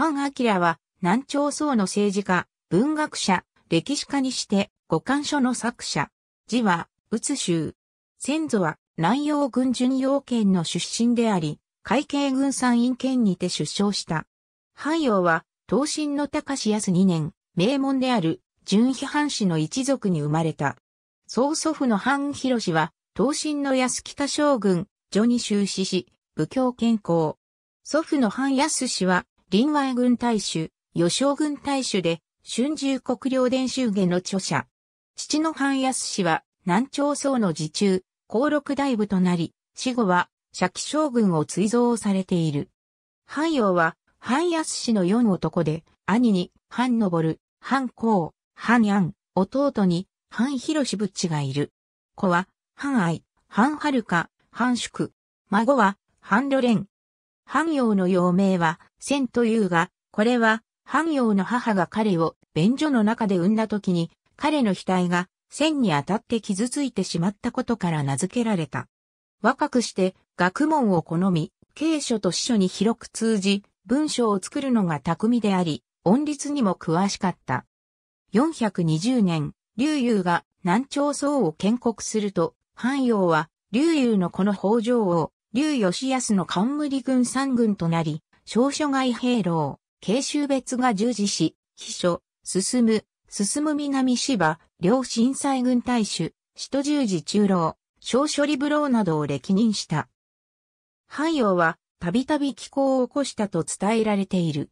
半明は、南朝宋の政治家、文学者、歴史家にして、五感書の作者。字は、宇津州。先祖は、南洋軍巡洋圏の出身であり、海警軍参院圏にて出生した。汎陽は、東進の高志康2年、名門である、純批藩士の一族に生まれた。曽祖父の藩広氏は、東進の安北将軍、女に修士し、武教健康。祖父の藩安氏は、林和軍大衆、与将軍大衆で、春秋国領伝習下の著者。父の藩安氏は、南朝宋の自中、高禄大部となり、死後は、社記将軍を追贈されている。藩陽は、藩安氏の四男で、兄に、藩登、藩公、藩安、弟に、藩広志仏地がいる。子は、藩愛、藩遥か、藩宿。孫は、藩旅連、半陽の陽名は、千というが、これは、半陽の母が彼を便所の中で産んだ時に、彼の額が千に当たって傷ついてしまったことから名付けられた。若くして、学問を好み、経書と司書に広く通じ、文章を作るのが巧みであり、音律にも詳しかった。420年、劉裕が南朝宋を建国すると、半陽は、劉裕のこの北条を劉義康の冠軍三軍となり、少所外兵老、慶州別が従事し、秘書、進む、進む南芝、両震災軍大使、使徒十字中老、小処理部老などを歴任した。汎用は、たびたび気候を起こしたと伝えられている。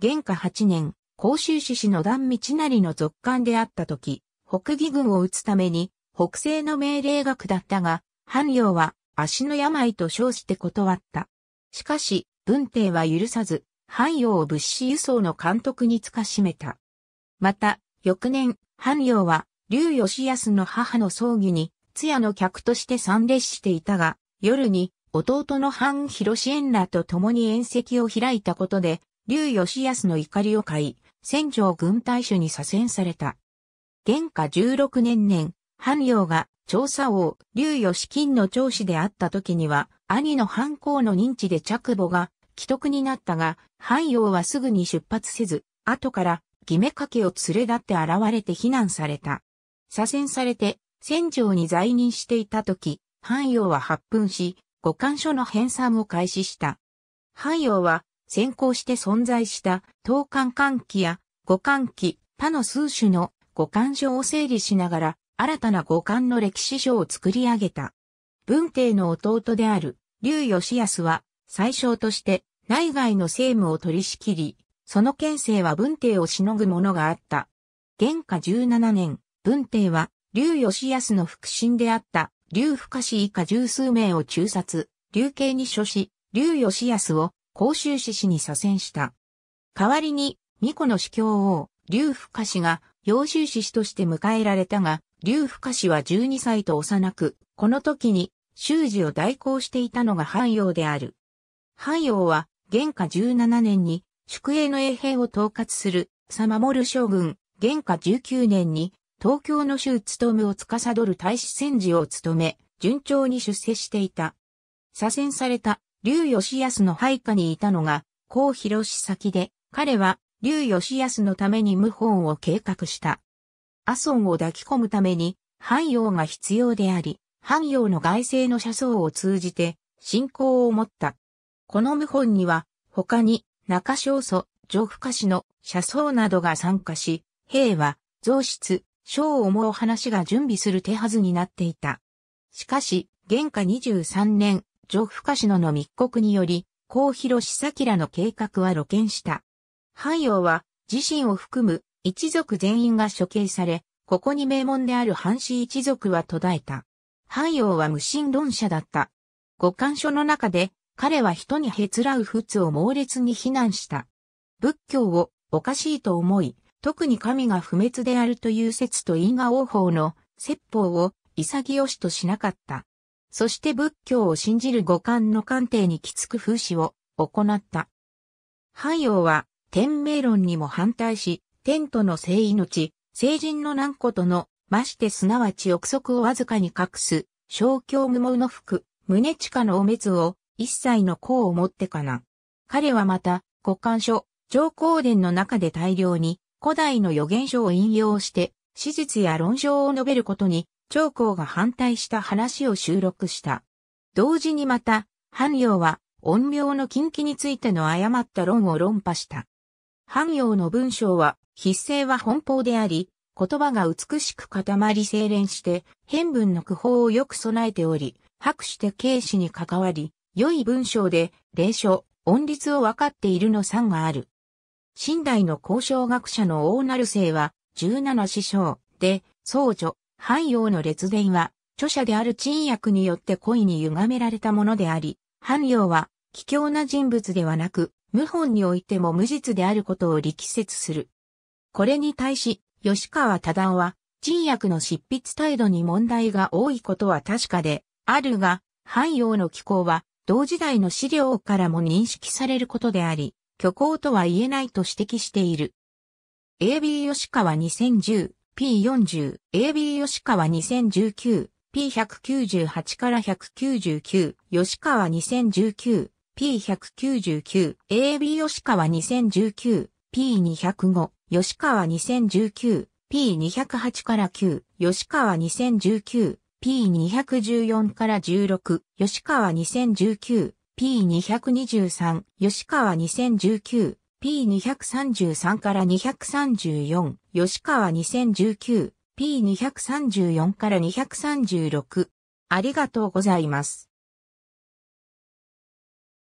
元下八年、甲州市市の段道成の続官であった時、北義軍を撃つために、北西の命令が下ったが、汎用は、足の病と称して断った。しかし、文帝は許さず、汎用を物資輸送の監督につかしめた。また、翌年、汎用は、劉義康の母の葬儀に、通夜の客として参列していたが、夜に、弟の藩広支援らと共に宴席を開いたことで、劉義康の怒りを買い、戦場軍隊主に左遷された。元下16年年、藩用が調査王、劉義金の長子であった時には、兄の反抗の認知で着母が既得になったが、汎用はすぐに出発せず、後から義目掛けを連れ立って現れて非難された。左遷されて、戦場に在任していた時、汎用は発奮し、五感書の編纂を開始した。汎用は、先行して存在した東漢漢記や五漢記、他の数種の五感書を整理しながら、新たな五冠の歴史書を作り上げた。文帝の弟である、劉義康は、最小として内外の政務を取り仕切り、その県政は文帝をしのぐものがあった。元下17年、文帝は、劉義康の腹心であった、劉深氏以下十数名を中殺、劉慶に処し、劉義康を甲州志士に左遷した。代わりに、巫女の司教王、劉深氏が幼州志士として迎えられたが、劉深氏は12歳と幼く、この時に修士を代行していたのが汎陽である。汎陽は、元下17年に、宿営の衛兵を統括する、佐守る将軍、元下19年に、東京の州務を司る大使戦時を務め、順調に出世していた。左遷された、劉義康の配下にいたのが、甲広氏先で、彼は、劉義康のために謀反を計画した。阿孫を抱き込むために、汎用が必要であり、汎用の外政の車窓を通じて、信仰を持った。この謀反には、他に、中小祖、上府下氏の車窓などが参加し、兵は、増出、小をもう話が準備する手はずになっていた。しかし、現下23年、上府下氏のの密告により、高広きらの計画は露見した。汎用は自身を含む一族全員が処刑され、ここに名門である藩士一族は途絶えた。汎用は無神論者だった。五感書の中で彼は人にへつらう仏を猛烈に非難した。仏教をおかしいと思い、特に神が不滅であるという説と因果応報の説法を潔しとしなかった。そして仏教を信じる五感の鑑定にきつく風刺を行った。汎用は天命論にも反対し、天との聖命、聖人の難個との、ましてすなわち憶測をわずかに隠す、小教無謀の服、胸近のお滅を、一切の功をもってかな。彼はまた、国間書、上皇伝の中で大量に、古代の予言書を引用して、史実や論証を述べることに、長江が反対した話を収録した。同時にまた、半陽は、陰陽の禁忌についての誤った論を論破した。汎用の文章は、筆性は奔放であり、言葉が美しく固まり精錬して、変文の句法をよく備えており、白紙で形詞に関わり、良い文章で、霊書、音律を分かっているの3がある。新代の交渉学者の大成生は、17師匠で、僧女、汎用の列伝は、著者である陳訳によって恋に歪められたものであり、汎用は、奇境な人物ではなく、無本においても無実であることを力説する。これに対し、吉川多段は、人薬の執筆態度に問題が多いことは確かで、あるが、汎用の機構は、同時代の資料からも認識されることであり、虚構とは言えないと指摘している。AB 吉川 2010P40、AB 吉川 2019P198 から199、吉川2019 P199、AB 吉川2019、P205、吉川2019、P208 から9、吉川2019、P214 から16、吉川2019、P223、吉川2019、P233 から234、吉川2019、P234 から236。ありがとうございます。